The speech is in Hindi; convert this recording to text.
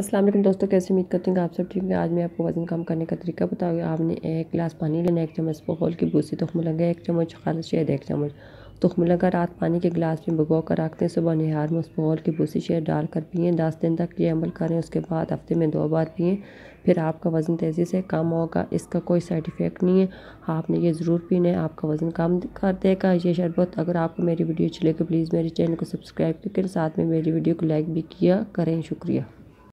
अस्सलाम वालेकुम दोस्तों कैसे उम्मीद करती हूँ आप सब ठीक है आज मैं आपको वजन कम करने का तरीका बताऊँगी आपने एक गिलास पानी लेना एक चम्मच बगौल की भूसी तुखम लगा एक चम्मच खालस शहद एक चम्मच तुखम लगा रात पानी के गिलास में भगो कर रखते हैं सुबह निहार में उस पोहल की भूसी शहद डालकर पिए दस दिन तक ये अमल करें उसके बाद हफ्ते में दो बार पिए फिर आपका वज़न तेज़ी से कम होगा इसका कोई साइड इफ़ेक्ट नहीं है आपने ये ज़रूर पीना है आपका वज़न कम कर देगा ये शरबत अगर आपको मेरी वीडियो अच्छी लगे प्लीज़ मेरे चैनल को सब्सक्राइब करें साथ में मेरी वीडियो को लाइक भी किया करें शुक्रिया